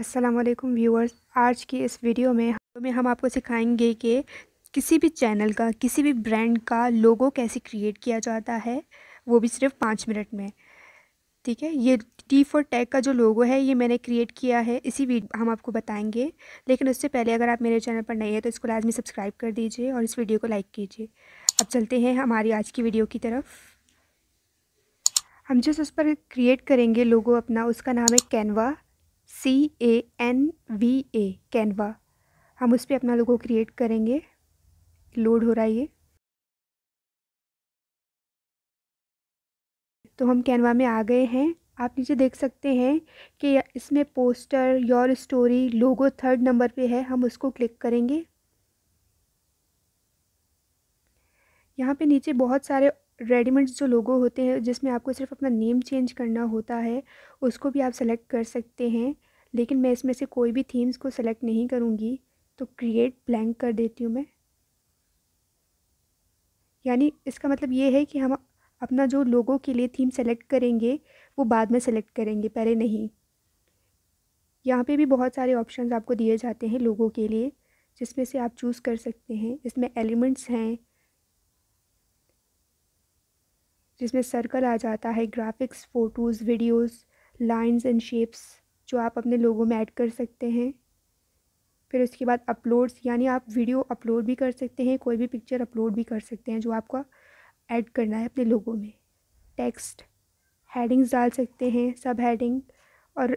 अस्सलाम वालेकुम व्यूअर्स आज की इस वीडियो में में हम आपको सिखाएंगे कि किसी भी चैनल का किसी भी ब्रांड का लोगो कैसे क्रिएट किया जाता है वो भी सिर्फ पाँच मिनट में ठीक है ये टी फॉर टैग का जो लोगो है ये मैंने क्रिएट किया है इसी वीडियो हम आपको बताएंगे लेकिन उससे पहले अगर आप मेरे चैनल पर नए हैं तो इसको लाजमी सब्सक्राइब कर दीजिए और इस वीडियो को लाइक कीजिए अब चलते हैं हमारी आज की वीडियो की तरफ हम जिस उस पर क्रिएट करेंगे लोगो अपना उसका नाम है Canva C A N V A Canva हम उस पर अपना लोगो क्रिएट करेंगे लोड हो रहा है ये तो हम कैनवा में आ गए हैं आप नीचे देख सकते हैं कि इसमें poster your story logo third number पे है हम उसको क्लिक करेंगे यहाँ पे नीचे बहुत सारे रेडीमेड जो लोगो होते हैं जिसमें आपको सिर्फ अपना नेम चेंज करना होता है उसको भी आप सेलेक्ट कर सकते हैं लेकिन मैं इसमें से कोई भी थीम्स को सेलेक्ट नहीं करूँगी तो क्रिएट ब्लैंक कर देती हूँ मैं यानी इसका मतलब ये है कि हम अपना जो लोगों के लिए थीम सेलेक्ट करेंगे वो बाद में सेलेक्ट करेंगे पहले नहीं यहाँ पे भी बहुत सारे ऑप्शंस आपको दिए जाते हैं लोगों के लिए जिसमें से आप चूज़ कर सकते हैं इसमें एलिमेंट्स हैं जिसमें सर्कल आ जाता है graphics photos videos lines and shapes जो आप अपने लोगों में ऐड कर सकते हैं फिर उसके बाद अपलोड्स यानी आप वीडियो अपलोड भी कर सकते हैं कोई भी पिक्चर अपलोड भी कर सकते हैं जो आपको ऐड करना है अपने लोगों में टेक्स्ट हेडिंग्स डाल सकते हैं सब हेडिंग और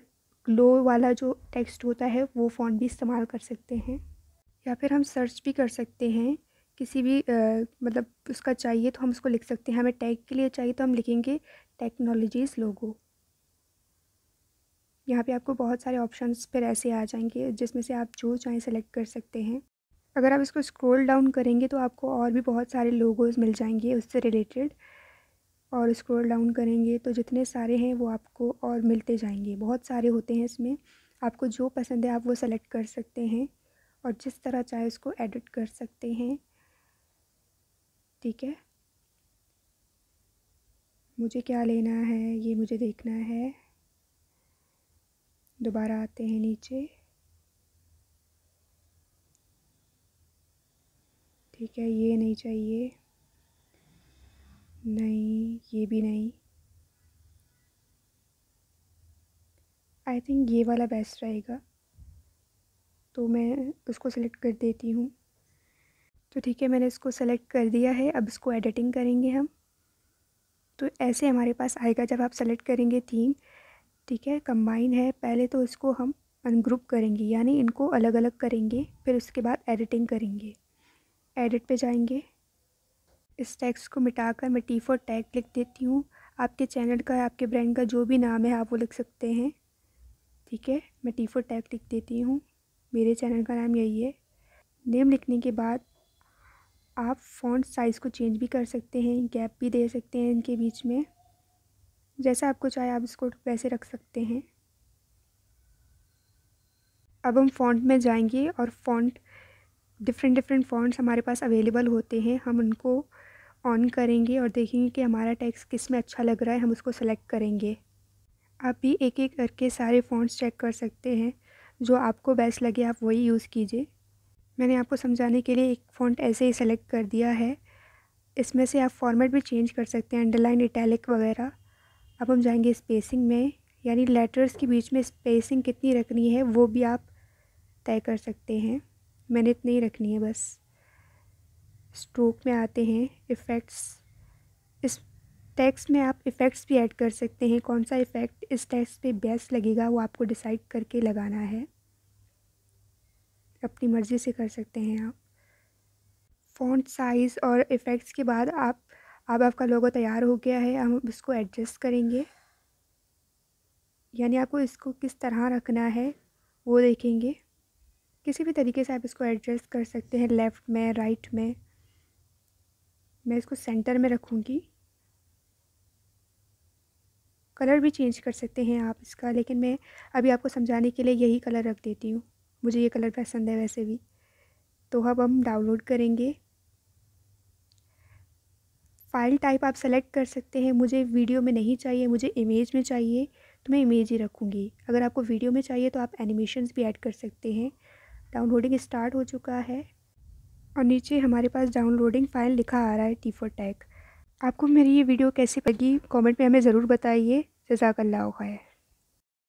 लो वाला जो टेक्स्ट होता है वो फ़ोन भी इस्तेमाल कर सकते हैं या फिर हम सर्च भी कर सकते हैं किसी भी आ, मतलब उसका चाहिए तो हम उसको लिख सकते हैं हमें टैग के लिए चाहिए तो हम लिखेंगे टेक्नोलॉजीज़ लोगो यहाँ पे आपको बहुत सारे ऑप्शंस पर ऐसे आ जाएंगे जिसमें से आप जो चाहें सेलेक्ट कर सकते हैं अगर आप इसको स्क्रॉल डाउन करेंगे तो आपको और भी बहुत सारे लोगोज़ मिल जाएंगे उससे रिलेटेड और स्क्रॉल डाउन करेंगे तो जितने सारे हैं वो आपको और मिलते जाएंगे बहुत सारे होते हैं इसमें आपको जो पसंद है आप वो सेलेक्ट कर सकते हैं और जिस तरह चाहे उसको एडिट कर सकते हैं ठीक है मुझे क्या लेना है ये मुझे देखना है दोबारा आते हैं नीचे ठीक है ये नहीं चाहिए नहीं ये भी नहीं आई थिंक ये वाला बेस्ट रहेगा तो मैं उसको सेलेक्ट कर देती हूँ तो ठीक है मैंने इसको सेलेक्ट कर दिया है अब इसको एडिटिंग करेंगे हम तो ऐसे हमारे पास आएगा जब आप सेलेक्ट करेंगे थीम ठीक है कंबाइन है पहले तो इसको हम अनग्रुप करेंगे यानी इनको अलग अलग करेंगे फिर उसके बाद एडिटिंग करेंगे एडिट पे जाएंगे इस टैक्स को मिटाकर मैं टी फोर टैग लिख देती हूँ आपके चैनल का आपके ब्रांड का जो भी नाम है आप वो लिख सकते हैं ठीक है मैं टी फोर टैग लिख देती हूँ मेरे चैनल का नाम यही है नेम लिखने के बाद आप फ़ॉन्ट साइज़ को चेंज भी कर सकते हैं गैप भी दे सकते हैं इनके बीच में जैसा आपको चाहे आप इसको वैसे रख सकते हैं अब हम फॉन्ट में जाएंगे और फॉन्ट डिफरेंट डिफरेंट फॉन्ट्स हमारे पास अवेलेबल होते हैं हम उनको ऑन करेंगे और देखेंगे कि हमारा टैक्स किस में अच्छा लग रहा है हम उसको सेलेक्ट करेंगे आप भी एक एक करके सारे फॉन्ट्स चेक कर सकते हैं जो आपको बेस्ट लगे आप वही यूज़ कीजिए मैंने आपको समझाने के लिए एक फ़ॉन्ट ऐसे ही सेलेक्ट कर दिया है इसमें से आप फॉर्मेट भी चेंज कर सकते हैं अंडरलाइन इटैलिक वगैरह अब हम जाएंगे स्पेसिंग में यानी लेटर्स के बीच में स्पेसिंग कितनी रखनी है वो भी आप तय कर सकते हैं मैंने इतनी ही रखनी है बस स्ट्रोक में आते हैं इफ़ेक्ट्स इस टैक्स में आप इफ़ेक्ट्स भी ऐड कर सकते हैं कौन सा इफ़ेक्ट इस टेक्स्ट पे बेस्ट लगेगा वो आपको डिसाइड करके लगाना है अपनी मर्ज़ी से कर सकते हैं आप फ़ॉन्ट साइज़ और इफ़ेक्ट्स के बाद आप अब आपका लोगो तैयार हो गया है हम इसको एडजस्ट करेंगे यानी आपको इसको किस तरह रखना है वो देखेंगे किसी भी तरीके से आप इसको एडजस्ट कर सकते हैं लेफ़्ट में राइट में मैं इसको सेंटर में रखूँगी कलर भी चेंज कर सकते हैं आप इसका लेकिन मैं अभी आपको समझाने के लिए यही कलर रख देती हूँ मुझे ये कलर पसंद है वैसे भी तो अब हम डाउनलोड करेंगे फ़ाइल टाइप आप सेलेक्ट कर सकते हैं मुझे वीडियो में नहीं चाहिए मुझे इमेज में चाहिए तो मैं इमेज ही रखूँगी अगर आपको वीडियो में चाहिए तो आप एनिमेशन भी ऐड कर सकते हैं डाउनलोडिंग स्टार्ट हो चुका है और नीचे हमारे पास डाउनलोडिंग फ़ाइल लिखा आ रहा है टी फोर टैग आपको मेरी ये वीडियो कैसी लगी कमेंट में हमें ज़रूर बताइए जजाकल्ला खैर